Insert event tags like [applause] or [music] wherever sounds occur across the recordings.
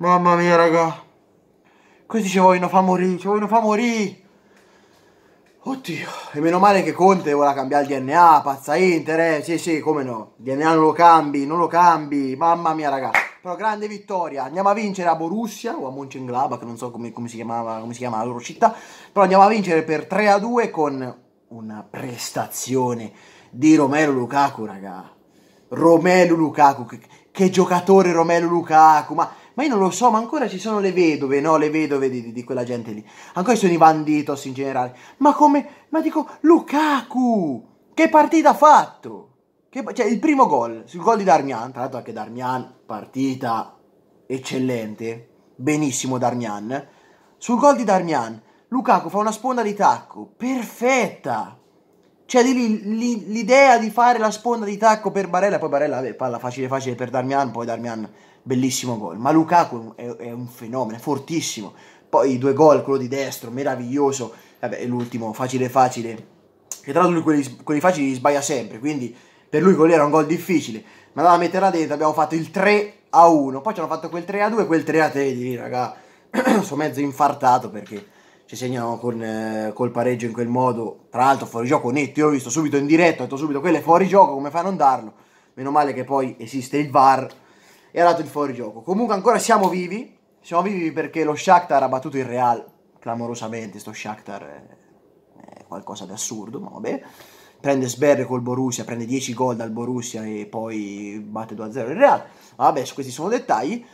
Mamma mia, raga. Questi ci vogliono fa morire, ci vogliono fa morire. Oddio, e meno male che Conte vuole cambiare il DNA, pazza Inter, eh? sì sì, come no, DNA non lo cambi, non lo cambi, mamma mia raga, però grande vittoria, andiamo a vincere a Borussia o a Mönchengladbach, non so come, come, si chiamava, come si chiama la loro città, però andiamo a vincere per 3 a 2 con una prestazione di Romero Lukaku raga, Romelu Lukaku, che, che giocatore Romelu Lukaku, ma ma io non lo so, ma ancora ci sono le vedove, no? Le vedove di, di quella gente lì. Ancora ci sono i banditos in generale. Ma come? Ma dico, Lukaku! Che partita ha fatto? Che, cioè, il primo gol, sul gol di Darmian, tra l'altro anche Darmian, partita eccellente, benissimo Darmian. Sul gol di Darmian, Lukaku fa una sponda di tacco, perfetta! Cioè lì l'idea di fare la sponda di tacco per Barella, poi Barella vabbè, palla facile facile per Darmian, poi Darmian bellissimo gol. Ma Lukaku è, è un fenomeno, è fortissimo. Poi i due gol, quello di destro, meraviglioso. Vabbè, l'ultimo facile facile. Che tra l'altro lui quelli, quelli facili li sbaglia sempre, quindi per lui quello era un gol difficile. Ma andava a metterla dentro, abbiamo fatto il 3 a 1, poi ci hanno fatto quel 3 a 2, quel 3 a 3 di lì, raga. [clears throat] Sono mezzo infartato perché ci segnano con, eh, col pareggio in quel modo, tra l'altro fuori gioco netto, io ho visto subito in diretta, ho detto subito quello è fuori gioco, come fa a non darlo? Meno male che poi esiste il VAR e ha dato il fuori gioco. Comunque ancora siamo vivi, siamo vivi perché lo Shakhtar ha battuto il Real clamorosamente, sto Shakhtar è, eh, è qualcosa di assurdo, ma vabbè. Prende Sberre col Borussia, prende 10 gol dal Borussia e poi batte 2-0 il Real. Vabbè, questi sono dettagli.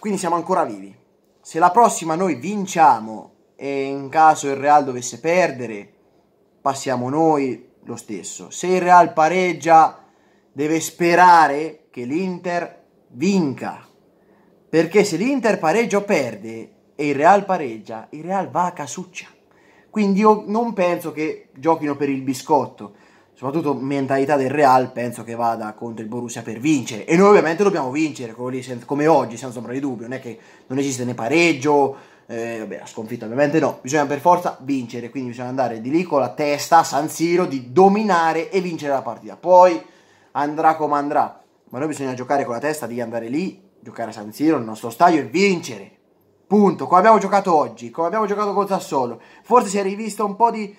Quindi siamo ancora vivi. Se la prossima noi vinciamo e in caso il Real dovesse perdere passiamo noi lo stesso. Se il Real pareggia deve sperare che l'Inter vinca. Perché se l'Inter pareggia o perde e il Real pareggia, il Real va a casuccia. Quindi io non penso che giochino per il biscotto. Soprattutto mentalità del Real, penso che vada contro il Borussia per vincere. E noi ovviamente dobbiamo vincere, come oggi, senza ombra di dubbio. Non è che non esiste né pareggio, eh, vabbè, la sconfitta ovviamente no, bisogna per forza vincere, quindi bisogna andare di lì con la testa a San Siro di dominare e vincere la partita. Poi andrà come andrà, ma noi bisogna giocare con la testa di andare lì, giocare a San Siro, il nostro stadio e vincere. Punto, come abbiamo giocato oggi, come abbiamo giocato con Sassolo, Forse si è rivista un po' di...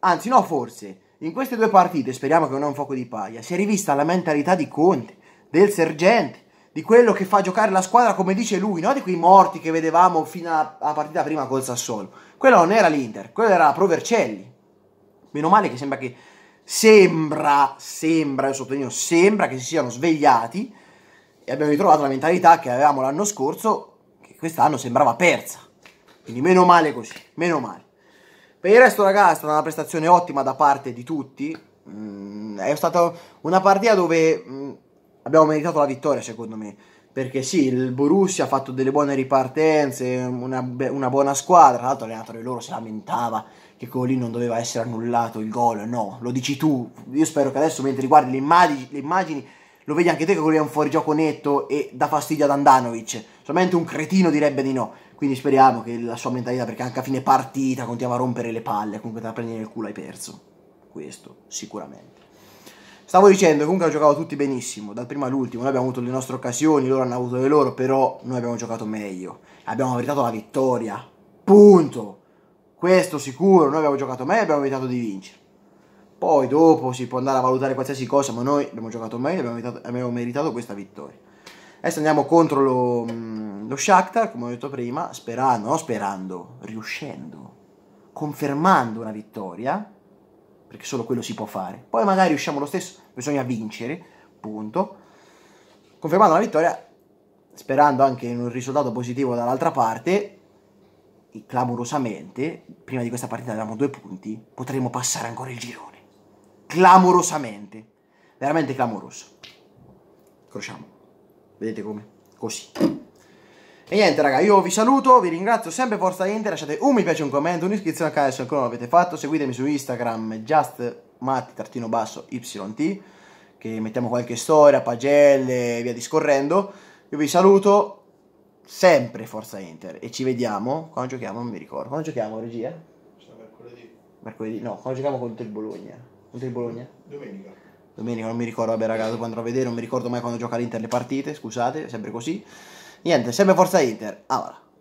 Anzi, no, forse. In queste due partite, speriamo che non è un fuoco di paglia, si è rivista la mentalità di Conte, del sergente, di quello che fa giocare la squadra come dice lui, no? di quei morti che vedevamo fino alla partita prima col Sassuolo. Quello non era l'Inter, quello era la Pro Vercelli. Meno male che sembra che sembra, sembra, io sottolineo, sembra che si siano svegliati e abbiamo ritrovato la mentalità che avevamo l'anno scorso, che quest'anno sembrava persa. Quindi meno male così, meno male. Per il resto ragazzi è stata una prestazione ottima da parte di tutti, mm, è stata una partita dove mm, abbiamo meritato la vittoria secondo me. Perché sì, il Borussia ha fatto delle buone ripartenze, una, una buona squadra. Tra l'altro l'allenatore di loro si lamentava che quello lì non doveva essere annullato il gol. No, lo dici tu. Io spero che adesso mentre guardi le immagini, le immagini lo vedi anche te che quello è un fuorigioco netto e dà fastidio ad Andanovic. Solamente un cretino direbbe di no. Quindi speriamo che la sua mentalità, perché anche a fine partita continua a rompere le palle, comunque te la prendi nel culo hai perso. Questo sicuramente. Stavo dicendo, comunque hanno giocato tutti benissimo, dal primo all'ultimo, noi abbiamo avuto le nostre occasioni, loro hanno avuto le loro, però noi abbiamo giocato meglio, abbiamo meritato la vittoria, punto. Questo sicuro, noi abbiamo giocato meglio e abbiamo evitato di vincere. Poi dopo si può andare a valutare qualsiasi cosa, ma noi abbiamo giocato meglio e abbiamo, evitato, abbiamo meritato questa vittoria. Adesso andiamo contro lo, mm, lo Shakhtar, come ho detto prima, sperando, no sperando, riuscendo, confermando una vittoria perché solo quello si può fare. Poi magari riusciamo lo stesso, bisogna vincere, punto. Confermando la vittoria, sperando anche in un risultato positivo dall'altra parte, e clamorosamente, prima di questa partita avevamo due punti, potremmo passare ancora il girone. Clamorosamente. Veramente clamoroso. Crociamo. Vedete come? Così. E niente raga, io vi saluto, vi ringrazio sempre Forza Inter, lasciate un mi piace, un commento, un'iscrizione al canale se ancora non l'avete fatto, seguitemi su Instagram justmatti-yt che mettiamo qualche storia, pagelle e via discorrendo. Io vi saluto, sempre Forza Inter e ci vediamo quando giochiamo, non mi ricordo, quando giochiamo regia? Mercoledì. Mercoledì, no, quando giochiamo contro il Bologna. Contro il Bologna? Domenica. Domenica, non mi ricordo, vabbè ragazzi, quando andrò a vedere, non mi ricordo mai quando gioca l'Inter le partite, scusate, sempre così. Niente, sempre Forza Inter. Allora.